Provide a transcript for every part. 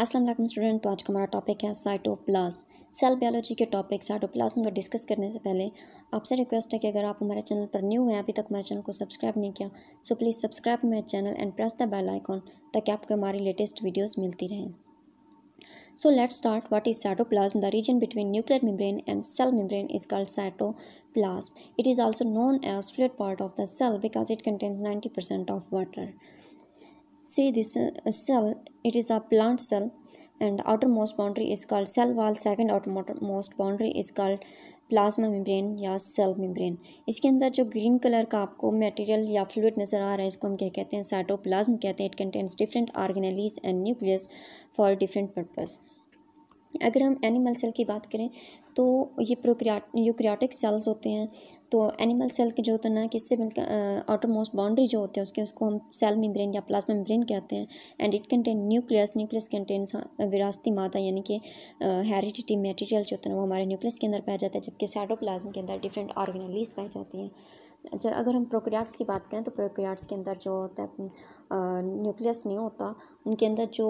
Aslam student तो आज का हमारा टॉपिक है साइटोप्लाज्म सेल बायोलॉजी के टॉपिक साइटोप्लाज्म का डिस्कस करने से पहले आपसे रिक्वेस्ट है कि अगर आप हमारे चैनल पर न्यू हैं अभी तक हमारे चैनल को सब्सक्राइब नहीं किया so please subscribe my channel and press the bell icon ताकि आपको हमारी लेटेस्ट वीडियोज़ मिलती रहें so So start start is cytoplasm the region between nuclear nuclear and cell cell is called cytoplasm it is also known as as part of the cell because it contains ninety percent of water See this uh, cell, it is a plant cell and outermost boundary is called cell wall, second outermost boundary is called plasma membrane या cell membrane इसके अंदर जो green colour का आपको material या fluid नज़र आ रहा है इसको हम क्या कहते हैं साइटोप्लाज्म कहते हैं it contains different organelles and nucleus for different purpose अगर हम एनिमल सेल की बात करें तो ये प्रोक्रिया यूक्रियाटिक सेल्स होते हैं तो एनिमल सेल के जो होता है ना किससे मिलकर आउटर मोस्ट बाउंड्री जो होते हैं उसके उसको हम सेल मेम्ब्रेन या प्लाज्मा मेम्ब्रेन कहते हैं and it contain nucleus nucleus contain विरासती मादा यानी कि हेरिडिटी मेटेरियल जो होता है वो हमारे न्यूक्लियस के अंदर पाया जाता है जबकि सैडोप्लाज्म के अंदर डिफरेंट ऑर्गेनलीज पाई जाती हैं अच्छा अगर हम प्रोक्रियाट्स की बात करें तो प्रोक्रियाट्स के अंदर जो होता है न्यूक्लियस नहीं होता उनके अंदर जो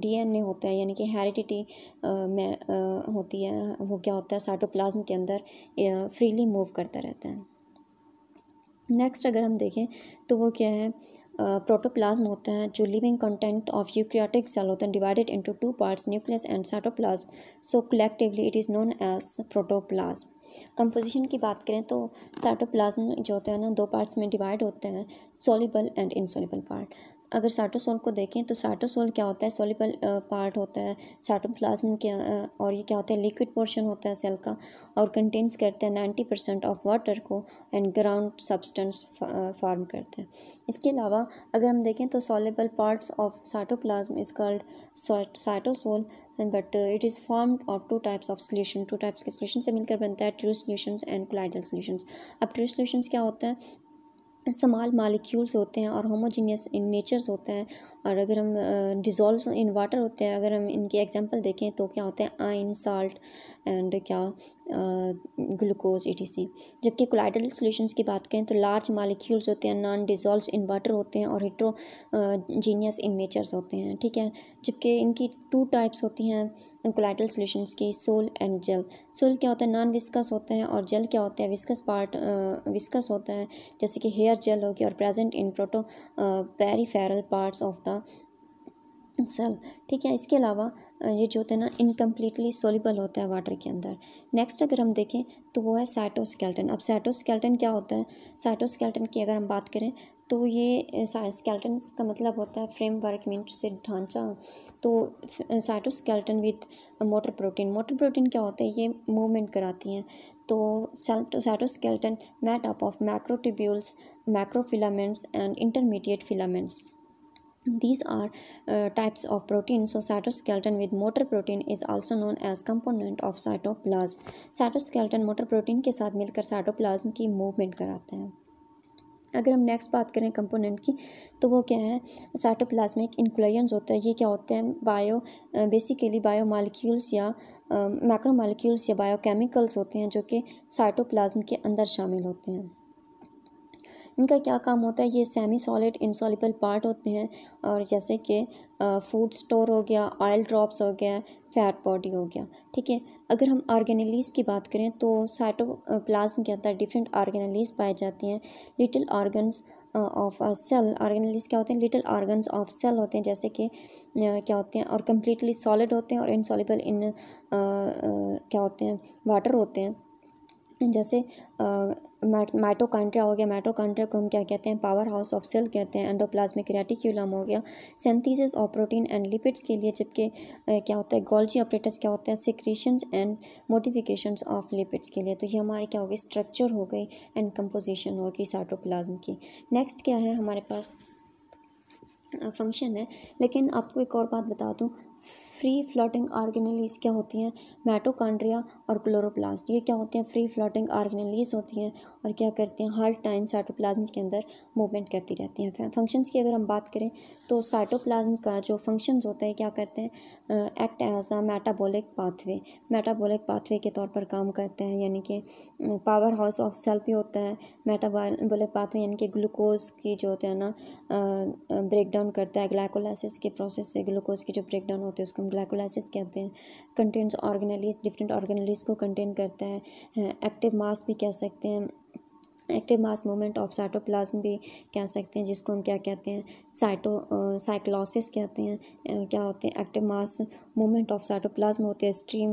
डीएनए होता है यानी कि हेरिडिटी में होती है वो क्या होता है साइटोप्लाज्म के अंदर फ्रीली मूव मूव करता रहता है नेक्स्ट अगर हम देखें तो वो क्या है प्रोटोप्लाज्म होता है जो living content of eukaryotic cell होता है divided into two parts nucleus and cytoplasm so collectively it is known as protoplasm composition की बात करें तो साइटोप्लाज्म जो होता है ना दो पार्ट्स में डिवाइड होते हैं सोलिबल एंड इनसोलिबल पार्ट अगर साटोसोल को देखें तो साटोसोल क्या होता है सोलिपल पार्ट होता है साटोप्लाज्म के और ये क्या होता है लिक्विड पोर्शन होता है सेल का और कंटेन्स करते हैं नाइन्टी परसेंट ऑफ वाटर को एंड ग्राउंड सब्सटेंस फॉर्म करते हैं इसके अलावा अगर हम देखें तो soluble parts of cytoplasm is called cytosol but it is form of two types of solution two types के सोल्यूशन से मिलकर बनता है true solution and colloidal solution अब ट्रू सोल्यूशन क्या होता है समाल मालिक्यूल्स होते हैं और होमोजीनियस इन नेचर्स होते हैं और अगर हम डिज़ोल्व इन वाटर होते हैं अगर हम इनके एग्जांपल देखें तो क्या होते हैं आयन साल्ट एंड क्या ग्लूकोज ई जबकि क्लाइडल सोल्यूशंस की बात करें तो लार्ज मालिक्यूल्स होते हैं नॉन डिजॉल्व इन वाटर होते हैं और हिट्रोजीनियस इन नेचर्स होते हैं ठीक है जबकि इनकी टू टाइप्स होती हैं क्लाइडल सोल्यूशंस की सोल एंड जेल सोल क्या होता है नॉन विस्कस होते हैं और जेल क्या होता है विस्कस पार्ट विस्कस होता है जैसे कि हेयर जेल हो गया और present in proto peripheral parts of the cell ठीक है इसके अलावा ये जो होता है ना इनकम्प्लीटली सोलिबल होता है वाटर के अंदर नेक्स्ट अगर हम देखें तो वो है साइटोस्केल्टन अब साइटोस्केल्टन क्या होता है साइटोस्केल्टन की अगर हम बात करें तो ये स्केल्टन का मतलब होता है फ्रेमवर्क मीन से ढांचा तो cytoskeleton with motor protein motor protein क्या होता है ये मूवमेंट कराती हैं तो cytoskeleton made up of microtubules microfilaments and intermediate filaments These are uh, types of protein. So cytoskeleton with motor protein is also known as component of cytoplasm. Cytoskeleton motor protein ke sath milkar cytoplasm ki movement karata hai अगर हम next बात करें component की तो वो क्या है cytoplasmic इन्क्लूजन्स होता है ये क्या होते हैं बायो बेसिकली बायो मालिक्यूल्स या मैक्रो मालिक्यूल्स या बायोकेमिकल्स होते हैं जो कि साइटोप्लाज्म के अंदर शामिल होते हैं इनका क्या काम होता है ये सेमी सॉलिड इंसॉलिबल पार्ट होते हैं और जैसे कि फूड स्टोर हो गया ऑयल ड्रॉप्स हो गया फैट बॉडी हो गया ठीक है अगर हम ऑर्गेनलीज की बात करें तो साइटोप्लाज्म के अंदर डिफरेंट ऑर्गेनलीज पाए जाते हैं little organs of cell organelles क्या होते हैं लिटिल ऑर्गन्स ऑफ सेल होते हैं जैसे कि क्या होते हैं और कम्प्लीटली सॉलिड होते हैं और इनसॉलिबल इन क्या होते हैं वाटर होते हैं जैसे माइटोकांड्रिया हो गया माइटोकांड्रिया को हम क्या कहते हैं पावर हाउस ऑफ सेल कहते हैं एंडोप्लाज्मिक रेटिक्यूलम हो गया synthesis of protein and lipids के लिए जबकि क्या होता है गोल्जी ऑपरेटर्स क्या होता है secretions and modifications of lipids के लिए तो ये हमारे क्या हो गई स्ट्रक्चर हो गई एंड कंपोजिशन हो गई साइटोप्लाज्म की नेक्स्ट क्या है हमारे पास फंक्शन है लेकिन आपको एक और बात बता दूँ फ्री फ्लोटिंग ऑर्गेनलीस क्या होती हैं मैटोकॉन्ड्रिया और क्लोरोप्लास्ट ये क्या होते हैं फ्री फ्लोटिंग ऑर्गेनलीस होती हैं और क्या करते हैं हर टाइम साइटोप्लाज्म के अंदर मूवमेंट करती रहती हैं फंक्शंस की अगर हम बात करें तो साइटोप्लाज्म का जो फंक्शंस होते हैं क्या करते हैं act as a metabolic pathway metabolic pathway के तौर पर काम करते हैं यानी कि पावर हाउस ऑफ सेल भी होता है मेटाबोलिक पाथवे यानी कि ग्लूकोज की जो होते हैं ना ब्रेकडाउन करता है ग्लाइकोलाइसिस के प्रोसेस से ग्लूकोज की जो ब्रेकडाउन होते हैं उसको हम ग्लाइकोलाइसिस कहते हैं कंटेंट्स ऑर्गेनलीज डिफरेंट ऑर्गेनलीज को कंटेन करता है एक्टिव मास भी कह सकते हैं active mass movement of cytoplasm भी कह सकते हैं जिसको हम क्या कहते हैं साइटो साइक्लोसिस कहते हैं क्या होते हैं active mass movement of cytoplasm होते हैं stream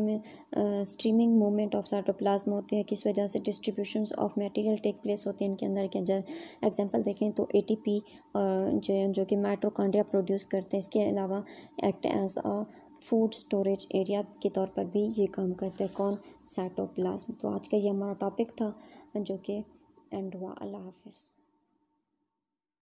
streaming movement of cytoplasm होते हैं किस वजह से distribution of material take place होते हैं इनके अंदर के एग्जाम्पल देखें तो ए टी पी जो जो कि माइट्रोकॉन्ड्रिया प्रोड्यूस करते हैं इसके अलावा act as a food storage area के तौर पर भी ये काम करते हैं कौन साइटोप्लाज्म तो आज का ये हमारा टॉपिक था जो कि एंड हुआ अल्लाह हाफिज़